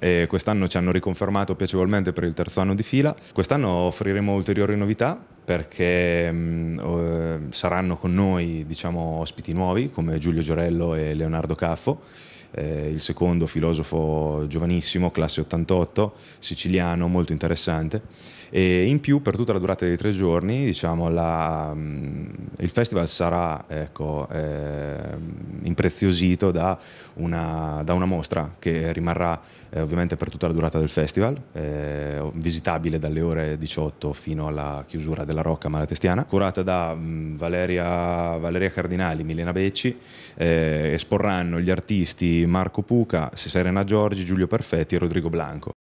e quest'anno ci hanno riconfermato piacevolmente per il terzo anno di fila. Quest'anno offriremo ulteriori novità perché mh, mm, saranno con noi diciamo, ospiti nuovi come Giulio Giorello e Leonardo Caffo, eh, il secondo filosofo giovanissimo, classe 88, siciliano, molto interessante. E in più per tutta la durata dei tre giorni diciamo, la, mh, mm, il festival sarà ecco, eh, impreziosito da una, da una, mostra che rimarrà eh, ovviamente per tutta la durata del festival, eh, visitabile dalle ore 18 fino alla chiusura della alla Rocca Malatestiana, curata da mm, Valeria, Valeria Cardinali, Milena Becci, eh, esporranno gli artisti Marco Puca, Serena Giorgi, Giulio Perfetti e Rodrigo Blanco.